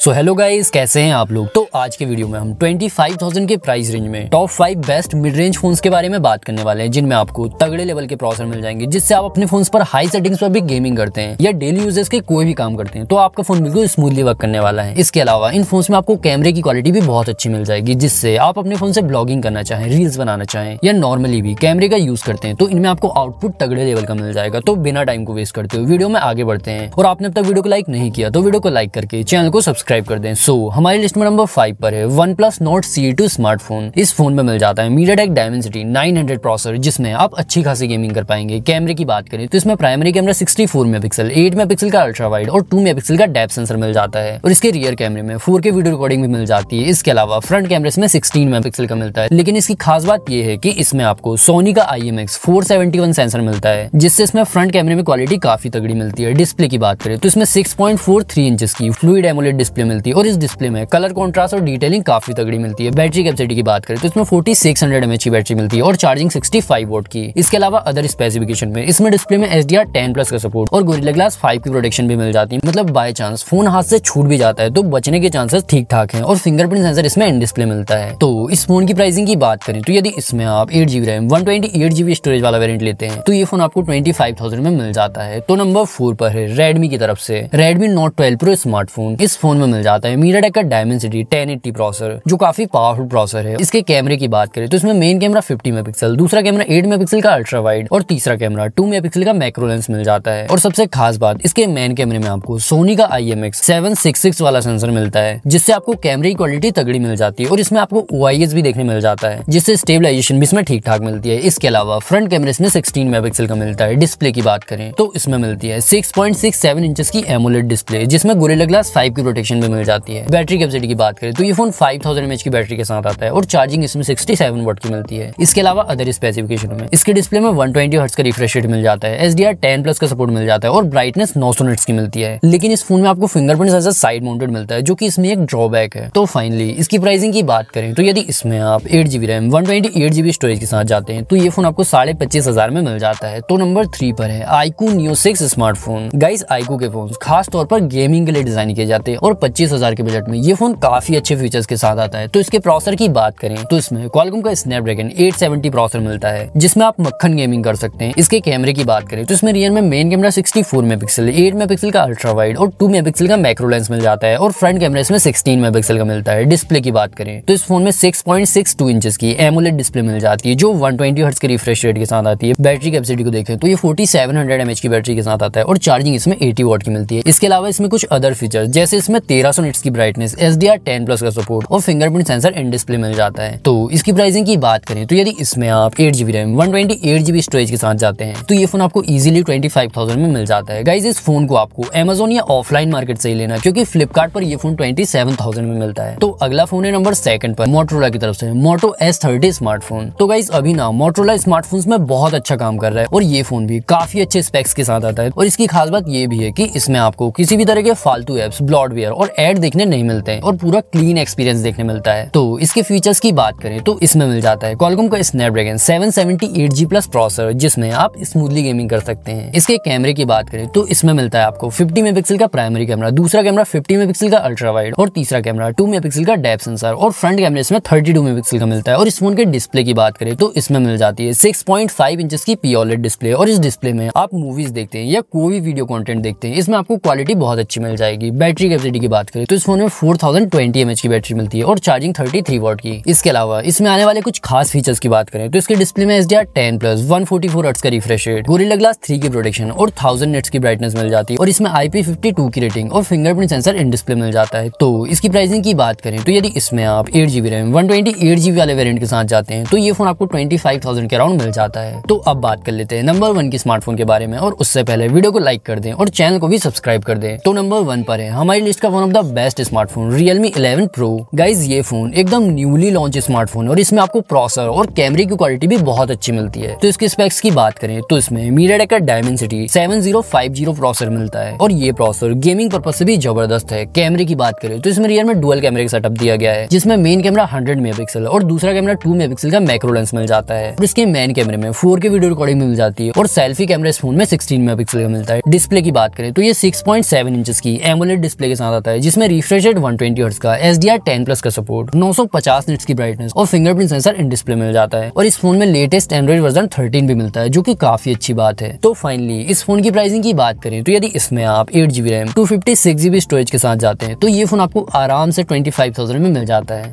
so hello guys कैसे हैं आप लोग तो आज के वीडियो में हम 25,000 के प्राइस रेंज में top five best mid range phones के बारे में बात करने वाले हैं जिनमें आपको तगड़े लेवल के प्रोसेसर मिल जाएंगे जिससे आप अपने फोन्स पर हाई सेटिंग्स पर भी गेमिंग करते हैं या डेली यूजर्स के कोई भी काम करते हैं तो आपका फोन बिल्कुल स्मूथली वर्क करने वाला है इसके अलावा इन फोन में आपको कैमरे की क्वालिटी भी बहुत अच्छी मिल जाएगी जिससे आप अपने फोन से ब्लॉगिंग करना चाहें रील्स बनाना चाहें या नॉर्मली भी कैमरे का यूज करते हैं तो इनमें आपको आउटपुट तगड़े लेवल का मिल जाएगा तो बिना टाइम को वेस्ट करते हुए वीडियो में आगे बढ़ते हैं और आपने अब तक वीडियो को लाइक नहीं किया तो वीडियो को लाइक करके चैनल को सब्सक्राइब सब्सक्राइब कर दें सो so, हमारी लिस्ट में नंबर फाइव पर है one plus note C two smartphone इस फोन में मिल जाता है MediaTek Dimensity nine hundred processor जिसमें आप अच्छी खासी गेमिंग कर पाएंगे कैमरे की बात करें तो इसमें primary camera sixty four megapixel eight megapixel का अल्ट्रा वाइड और टू मेगा पिक्सल का डेप सेंसर मिल जाता है और इसके रियर कैमरे में फोर के वीडियो रिकॉर्डिंग भी मिल जाती है इसके अलावा फ्रंट कैमरे इसमें सिक्सटीन मेगा पिक्सल का मिलता है लेकिन इसकी खास बात यह है कि इसमें आपको सोनी का I M X four seventy one sensor मिलता है जिससे इसमें फ्रंट कैमरे में क्वालिटी काफी तगड़ी मिलती है डिस्प्ले की बात करें तो इसमें six point four three inch की फ्लूड एमोलेट डिस्प्ले डिस्प्ले मिलती है और इस डिस्प्ले में कलर कॉन्ट्रास्ट और डिटेलिंग काफी तगड़ी मिलती है बैटरी कैपेसिटी की बात करें तो इसमें फोर्टी सिक्स हंड्रेड एमएच की बैटरी मिलती है और चार्जिंग सिक्सटी फाइव वोट की इसके अलावा अदर स्पेसिफिकेशन में इसमें डिस्प्ले में S D R ten plus का सपोर्ट और गोरिल्ला ग्लास फाइव की प्रोटेक्शन भी मिल जाती है मतलब बाय चांस फोन हाथ से छूट भी जाता है तो बचने के चांसेस ठीक ठाक है और फिंगरप्रिंट सेंसर इसमें इन डिस्प्ले मिलता है तो इस फोन की प्राइसिंग की बात करें तो यदि इसमें आप eight GB RAM one twenty eight GB storage वाला वेरियंट लेते हैं तो ये फोन आपको ट्वेंटी फाइव थाउजेंड में मिल जाता है तो नंबर फोर पर है रेडमी की तरफ से Redmi note twelve pro smartphone इस फोन में मिल जाता है मीडिया टेक का डायमंड सिटी टेन प्रोसेसर जो काफी पावरफुल प्रोसेसर है इसके कैमरे की बात करें तो इसमें मेन कैमरा फिफ्टी मेगा दूसरा कैमरा एट मेगा का अल्ट्रा वाइड और तीसरा कैमरा टू मेगा का मैक्रो लेंस मिल जाता है और सबसे खास बात इसके मेन कैमरे में आपको सोनी का आई एम वाला सेंसर मिलता है जिससे आपको कैमरे की क्वालिटी तगड़ी मिल जाती है और इसमें आपको ओ भी देखने मिल जाता है जिससे स्टेबलाइजेशन भी इसमें ठीक ठाक मिलती है इसके अलावा फ्रंट कैमरे इसमें सिक्सटीन मेगा का मिलता है डिस्प्ले की बात करें तो इसमें मिलती है six point six seven inch की एमोलेट डिस्प्ले जिसमें गोरेला ग्लास फाइव की प्रोटेक्शन कंडीशन में मिल जाती है बैटरी कैपेसिटी की बात करें तो ये फोन 5000 थाउजेंड की बैटरी के साथ आता है और चार्जिंग इसमें 67 सेवन की मिलती है इसके अलावा अदर स्पेसिफिकेशन में इसके डिस्प्ले में वन ट्वेंटी का रिफ्रेश रेट मिल जाता है S D R ten plus का सपोर्ट मिल जाता है और ब्राइटनेस नौ सौ की मिलती है लेकिन इस फोन में आपको फिंगरप्रिंट एज साइड माउंटेड मिलता है जो कि इसमें एक ड्रॉबैक है तो फाइनली इसकी प्राइसिंग की बात करें तो यदि इसमें आप eight GB RAM one twenty eight GB storage के साथ जाते हैं तो ये फोन आपको साढ़े पच्चीस हजार में मिल जाता है तो नंबर थ्री पर है iQOO Neo six smartphone guys iQOO के फोन खास तौर पर गेमिंग के लिए डिजाइन किए जाते हैं और पच्चीस हज़ार के बजट में ये फ़ोन काफ़ी अच्छे फीचर्स के साथ आता है तो इसके प्रोसेसर की बात करें तो इसमें क्वालकॉम का स्नैपड्रैगन 870 प्रोसेसर मिलता है जिसमें आप मक्खन गेमिंग कर सकते हैं इसके कैमरे की बात करें तो इसमें रियल में main camera pixel megapixel mega megapixel का अल्ट्रा वाइड और टू मेगापिक्सल का मैक्रो लेंस मिल जाता है और फ्रंट कैमरा इसमें मेगा मेगापिक्सल का मिलता है डिस्प्ले की बात करें तो इस फोन में six six point two inch की एमोलेड डिस्प्ले मिल जाती है जो वन ट्वेंटी हर्ट्ज के रिफ्रेश रेट के साथ आती है बैटरी कैपेसिटी को देखें तो ये फोर्टी सेवन हंड्रेड एमएच की बैटरी के साथ आता है और चार्जिंग इसमें एटी वॉट की मिलती है इसके अलावा इसमें कुछ अदर फीचर जैसे इसमें तेरह सौ की brightness S D R ten plus का सपोर्ट और फिंगरप्रिंट सेंसर इन डिस्प्ले मिल जाता है तो इसकी प्राइसिंग की बात करें तो यदि इसमें आप eight GB RAM one twenty eight GB storage के साथ जाते हैं तो ये फोन आपको इजिली ट्वेंटी फाइव थाउजेंड में मिल जाता है गाइज इस फोन को आपको एमेजोन या ऑफलाइन मार्केट से ही लेना क्योंकि फ्लिपकार्ट पर यह फोन ट्वेंटी सेवन थाउजेंड में मिलता है तो अगला फोन है नंबर सेकंड पर मोटरोला की तरफ से मोटो एस थर्टी स्मार्टफोन तो गाइज अभी ना मोटरोला स्मार्टफोन में बहुत अच्छा काम कर रहा है और ये फोन भी काफी अच्छे स्पेक्स के साथ आता है और इसकी खास बात ये भी है की इसमें आपको किसी भी तरह के फालतू एप्स ब्लॉडवेयर है और एड देखने नहीं मिलते हैं और पूरा क्लीन एक्सपीरियंस देखने मिलता है तो इसके फीचर्स की बात करें तो इसमें मिल जाता है कॉलकॉम का snap Snapdragon 778G plus processor जिसमें आप स्मूथली गेमिंग कर सकते हैं इसके कैमरे की बात करें तो इसमें मिलता है आपको फिफ्टी मेगा का प्राइमरी कैमरा दूसरा कैमरा फिफ्टी मेगा का अल्ट्रा वाइड और तीसरा कैमरा टू मेगा का डेप सेंसर और फ्रंट कैमरा इसमें थर्टी टू का मिलता है और इस फोन के डिस्प्ले की बात करें तो इसमें मिल जाती है 6.5 इंचेस की पीओलेट डिस्प्ले e और इस डिस्प्ले में आप मूवीज देखते हैं या कोई भी वीडियो कॉन्टेंट देखते हैं इसमें आपको क्वालिटी बहुत अच्छी मिल जाएगी बैटरी कैपेसिटी की बात करें तो इस फोन में फोर थाउजेंड ट्वेंटी एम की बैटरी मिलती है और चार्जिंग थर्टी थ्री वॉट की इसके अलावा इसमें आने वाले कुछ खास फीचर्स की बात करें तो इसके डिस्प्ले में S D R ten plus one forty four hertz का refresh rate Gorilla glass three की प्रोटेक्शन और थाउजेंड नेट्स की ब्राइटनेस मिल जाती है और इसमें आईपी फिफ्टी टू की रेटिंग और फिंगरप्रिंट सेंसर इन डिस्प्ले मिल जाता है तो इसकी प्राइसिंग की बात करें तो यदि इसमें आप eight GB RAM one twenty eight GB वाले वेरियंट के साथ जाते हैं तो ये फोन आपको ट्वेंटी फाइव थाउजेंड के अराउंड मिल जाता है तो अब बात कर लेते हैं नंबर वन की स्मार्टफोन के बारे में और उससे पहले वीडियो को लाइक कर दें और चैनल को भी सब्सक्राइब कर दें तो नंबर वन पर है हमारी लिस्ट का one of the best smartphone Realme eleven pro guys ये फोन एकदम न्यूली लॉन्च स्मार्टफोन और इसमें आपको प्रोसर और कैमरे की क्वालिटी भी बहुत अच्छी मिलती है तो इसके स्पेक्स की बात करें तो इसमें Dimensity seven zero five zero processor मिलता है और ये प्रोसर गेमिंग पर्पज से भी जबरदस्त है कैमरे की बात करें तो इसमें रियल में डुअल कैमरे का सेटअप दिया गया है जिसमें मेन कैमरा हंड्रेड मेगा और दूसरा कैमरा टू मेगा का मैक्रो लेंस मिल जाता है और इसके मेन कैमरे में फोर के वीडियो रिकॉर्डिंग मिल जाती है और सेल्फी कैमरा इस फोन में सिक्सटीन मेगा का मिलता है डिस्प्ले की बात करें तो ये सिक्स पॉइंट सेवन इंच की एमोलेट डिस्प्ले के साथ आता है जिसमें रिफ्रेश रेट 120 हर्ट्ज का आर टेन प्लस का सपोर्ट पचास मिनट की ब्राइटनेस और फिंगरप्रिंट सेंसर इन डिस्प्ले मिल जाता है और इस फोन में लेटेस्ट एंड्रॉइड वर्जन थर्टीन भी मिलता है जो की काफी अच्छी बात है तो फाइनली इस फोन की प्राइसिंग की बात करें तो यदि इसमें आप eight GB RAM two fifty six GB storage के साथ जाते हैं तो ये फोन आपको आराम से ट्वेंटी फाइव थाउजेंड में मिल जाता है